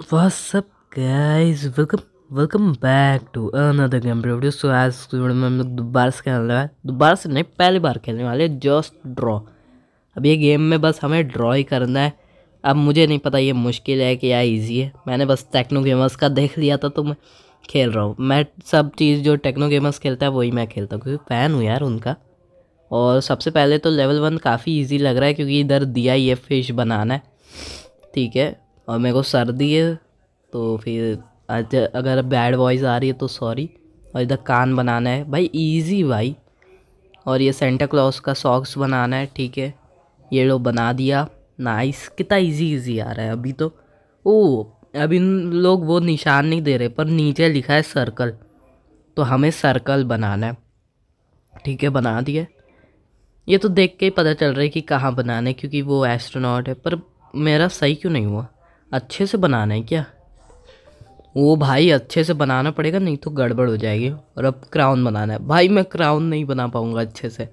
What's up guys welcome welcome back to another game video So आज video में हम लोग दोबारा से खेलने वाले दोबारा से नहीं पहली बार खेलने वाले जस्ट ड्रॉ अब ये गेम में बस हमें ड्रॉ ही करना है अब मुझे नहीं पता ये मुश्किल है कि या इजी है मैंने बस टेक्नो गेमर्स का देख लिया था तो मैं खेल रहा हूँ मैं सब चीज़ जो टेक्नो गेमर्स खेलता है वही मैं खेलता हूँ क्योंकि फ़ैन हूँ यार उनका और सबसे पहले तो लेवल वन काफ़ी ईजी लग रहा है क्योंकि इधर दिया ये फिश बनाना है ठीक है और मेरे को सर्दी है तो फिर आज अगर बैड वॉइस आ रही है तो सॉरी और इधर कान बनाना है भाई इजी भाई और ये सेंटा क्लॉज का सॉक्स बनाना है ठीक है ये लोग बना दिया नाइस कितना इजी इजी आ रहा है अभी तो ओ अब इन लोग वो निशान नहीं दे रहे पर नीचे लिखा है सर्कल तो हमें सर्कल बनाना है ठीक है बना दिया ये तो देख के ही पता चल रहा है कि कहाँ बनाना है क्योंकि वो एस्ट्रोनॉट है पर मेरा सही क्यों नहीं हुआ अच्छे से बनाना है क्या वो भाई अच्छे से बनाना पड़ेगा नहीं तो गड़बड़ हो जाएगी और अब क्राउन बनाना है भाई मैं क्राउन नहीं बना पाऊँगा अच्छे से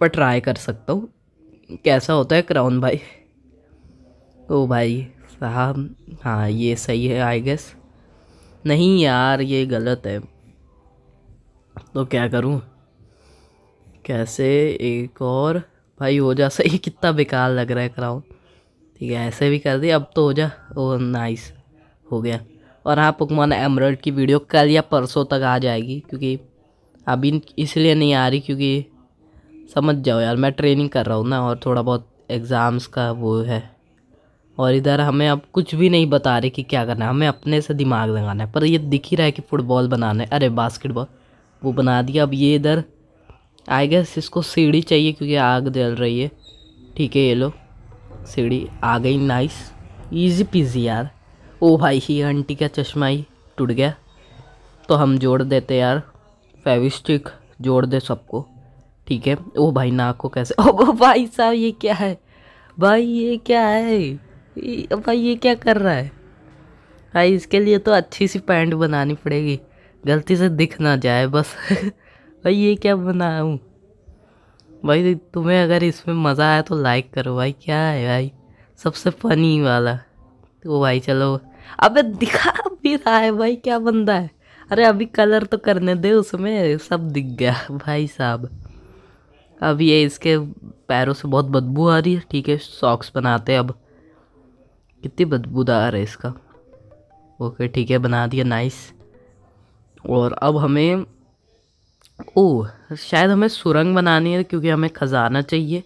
पर ट्राई कर सकता हूँ कैसा होता है क्राउन भाई ओ भाई साहब हाँ ये सही है आई गेस नहीं यार ये गलत है तो क्या करूँ कैसे एक और भाई हो जा सही कितना बेकार लग रहा है क्राउन ठीक है ऐसे भी कर दी अब तो हो जा ओ नाइस हो गया और हाँ पुकमान एमरल्ड की वीडियो कल या परसों तक आ जाएगी क्योंकि अभी इसलिए नहीं आ रही क्योंकि समझ जाओ यार मैं ट्रेनिंग कर रहा हूँ ना और थोड़ा बहुत एग्ज़ाम्स का वो है और इधर हमें अब कुछ भी नहीं बता रहे कि क्या करना है हमें अपने से दिमाग लगाना है पर ये दिख ही रहा है कि फ़ुटबॉल बनाना है अरे बास्केटबॉल वो बना दिया अब ये इधर आई गेस इसको सीढ़ी चाहिए क्योंकि आग जल रही है ठीक है ये लोग सीढ़ी आ गई नाइस इजी पीजी यार ओ भाई ही आंटी का चश्मा ही टूट गया तो हम जोड़ देते यार फेविस्टिक जोड़ दे सबको ठीक है ओ भाई नाक को कैसे ओ भाई साहब ये क्या है भाई ये क्या है भाई ये क्या कर रहा है भाई इसके लिए तो अच्छी सी पैंट बनानी पड़ेगी गलती से दिख ना जाए बस भाई ये क्या बनाऊँ भाई तुम्हें अगर इसमें मज़ा आया तो लाइक करो भाई क्या है भाई सबसे फनी वाला तो भाई चलो अबे दिखा भी रहा है भाई क्या बंदा है अरे अभी कलर तो करने दे उसमें सब दिख गया भाई साहब अब ये इसके पैरों से बहुत बदबू आ रही है ठीक है सॉक्स बनाते अब कितनी बदबूदार है इसका ओके ठीक है बना दिया नाइस और अब हमें ओ शायद हमें सुरंग बनानी है क्योंकि हमें ख़जाना चाहिए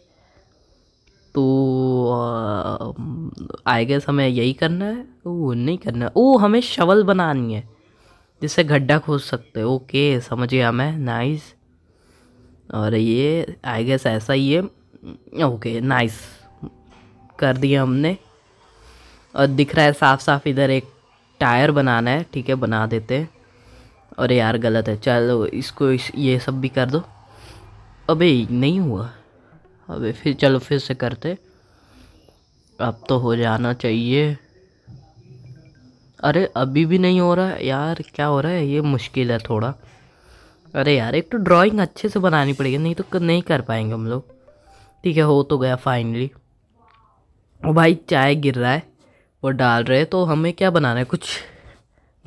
तो आई गेस हमें यही करना है वो नहीं करना है ओह हमें शवल बनानी है जिससे गड्ढा खोद सकते हैं ओके समझिए हमें नाइस और ये आई गेस ऐसा ही है ओके नाइस कर दिया हमने और दिख रहा है साफ साफ इधर एक टायर बनाना है ठीक है बना देते हैं अरे यार गलत है चलो इसको इस, ये सब भी कर दो अबे नहीं हुआ अबे फिर चलो फिर से करते अब तो हो जाना चाहिए अरे अभी भी नहीं हो रहा है यार क्या हो रहा है ये मुश्किल है थोड़ा अरे यार एक तो ड्राइंग अच्छे से बनानी पड़ेगी नहीं तो नहीं कर पाएंगे हम लोग ठीक है हो तो गया फाइनली और भाई चाय गिर रहा है वो डाल रहे तो हमें क्या बनाना है कुछ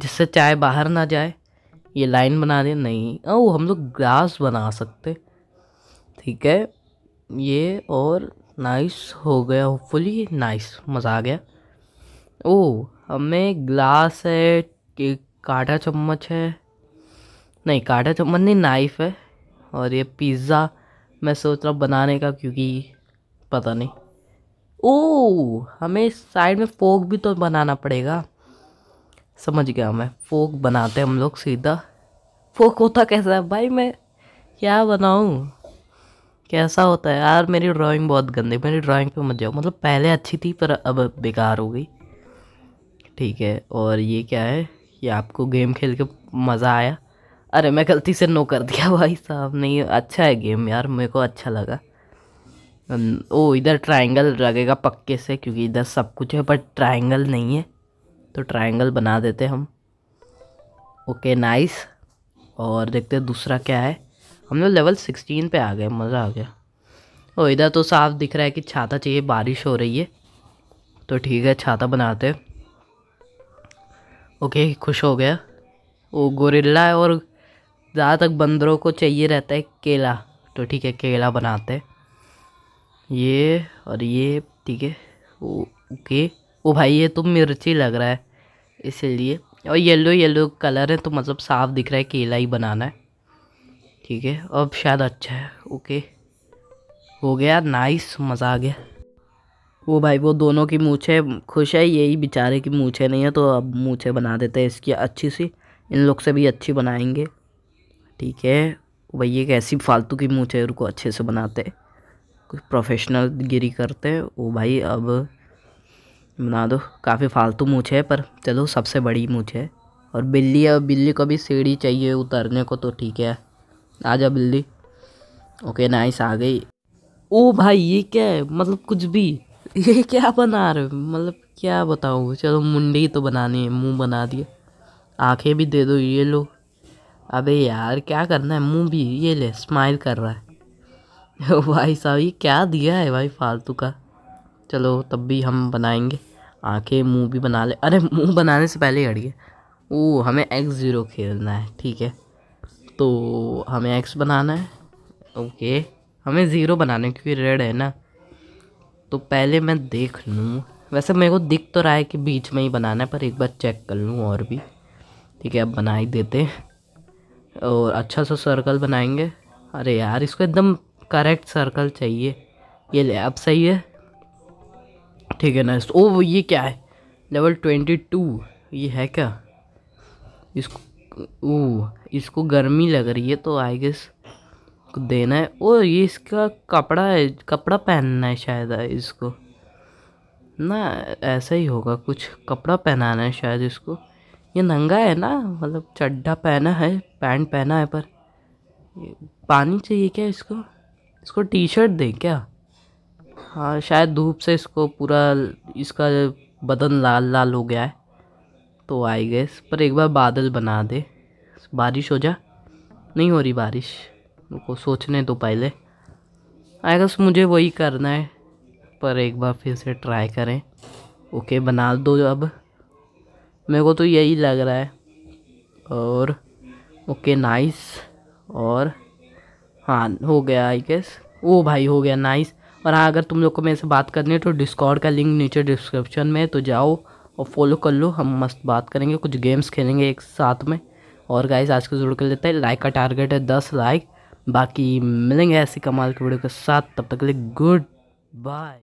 जिससे चाय बाहर ना जाए ये लाइन बना दे नहीं ओ हाँ, हम लोग ग्रास बना सकते ठीक है ये और नाइस हो गया होपफुली नाइस मज़ा आ गया ओ हमें ग्लास है काटा चम्मच है नहीं काटा चम्मच नहीं नाइफ़ है और ये पिज़्ज़ा मैं सोच रहा हूँ बनाने का क्योंकि पता नहीं ओ हमें साइड में फोक भी तो बनाना पड़ेगा समझ गया मैं फोक बनाते हम लोग सीधा फोक होता कैसा है भाई मैं क्या बनाऊँ कैसा होता है यार मेरी ड्राइंग बहुत गंदी मेरी ड्राइंग पे मत जाओ मतलब पहले अच्छी थी पर अब बेकार हो गई ठीक है और ये क्या है ये आपको गेम खेल के मज़ा आया अरे मैं गलती से नो कर दिया भाई साहब नहीं अच्छा है गेम यार मेरे को अच्छा लगा ओ इधर ट्रायंगल लगेगा पक्के से क्योंकि इधर सब कुछ है पर ट्रायंगल नहीं है तो ट्रायंगल बना देते हम ओके नाइस और देखते हैं दूसरा क्या है हम लोग लेवल सिक्सटीन पे आ गए मज़ा आ गया और इधर तो साफ दिख रहा है कि छाता चाहिए बारिश हो रही है तो ठीक है छाता बनाते ओके खुश हो गया वो गोरिल्ला है और ज़्यादा तक बंदरों को चाहिए रहता है केला तो ठीक है केला बनाते ये और ये ठीक है ओके ओ भाई ये तो मिर्ची लग रहा है इसलिए और येलो येलो कलर है तो मतलब साफ दिख रहा है केला ही बनाना है ठीक है अब शायद अच्छा है ओके हो गया नाइस मज़ा आ गया वो भाई वो दोनों की मूछें खुश है यही बेचारे की मूछें नहीं है तो अब मूछें बना देते हैं इसकी अच्छी सी इन लोग से भी अच्छी बनाएंगे ठीक है भाई एक ऐसी फालतू की मूछें उनको अच्छे से बनाते कुछ प्रोफेशनल गिरी करते हैं वो भाई अब बना दो काफ़ी फालतू मूछ है पर चलो सबसे बड़ी मूछ है और बिल्ली है बिल्ली को भी सीढ़ी चाहिए उतरने को तो ठीक है आ जा बिल्ली ओके नाइस आ गई ओ भाई ये क्या है मतलब कुछ भी ये क्या बना रहे हो मतलब क्या बताऊँ चलो मुंडी तो बनानी है मुँह बना दिए आंखें भी दे दो ये लो अबे यार क्या करना है मुंह भी ये ले स्माइल कर रहा है भाई साहब ये क्या दिया है भाई फालतू का चलो तब भी हम बनाएंगे आंखें मुंह भी बना ले अरे मुंह बनाने से पहले ही अड़िए वो हमें एक्स ज़ीरो खेलना है ठीक है तो हमें एक्स बनाना है ओके हमें ज़ीरो बनाना है क्योंकि रेड है ना तो पहले मैं देख लूँ वैसे मेरे को दिख तो रहा है कि बीच में ही बनाना है पर एक बार चेक कर लूँ और भी ठीक है अब बना ही देते और अच्छा सा सर्कल बनाएंगे अरे यार इसको एकदम करेक्ट सर्कल चाहिए ये ले अब सही है ठीक है ना ओ वो ये क्या है लेवल ट्वेंटी टू ये है क्या इसको ओ इसको गर्मी लग रही है तो आई गेस को देना है ओ ये इसका कपड़ा है कपड़ा पहनना है शायद है इसको ना ऐसा ही होगा कुछ कपड़ा पहनाना है शायद इसको ये नंगा है ना मतलब चड्ढा पहना है पैंट पहना है पर पानी चाहिए क्या इसको इसको टी शर्ट दे क्या हाँ शायद धूप से इसको पूरा इसका बदन लाल लाल हो गया है तो आई गैस पर एक बार बादल बना दे बारिश हो जा नहीं हो रही बारिश उनको सोचने दो पहले आई गेस मुझे वही करना है पर एक बार फिर से ट्राई करें ओके बना दो अब मेरे को तो यही लग रहा है और ओके नाइस और हाँ हो गया आई गेस ओ भाई हो गया नाइस और हाँ अगर तुम लोग को मेरे से बात करनी है तो डिस्कॉर्ड का लिंक नीचे डिस्क्रिप्शन में तो जाओ और फॉलो कर लो हम मस्त बात करेंगे कुछ गेम्स खेलेंगे एक साथ में और गाइज आज को जरूर कर लेते हैं लाइक का टारगेट है दस लाइक बाकी मिलेंगे ऐसी कमाल की वीडियो के साथ तब तक के लिए गुड बाय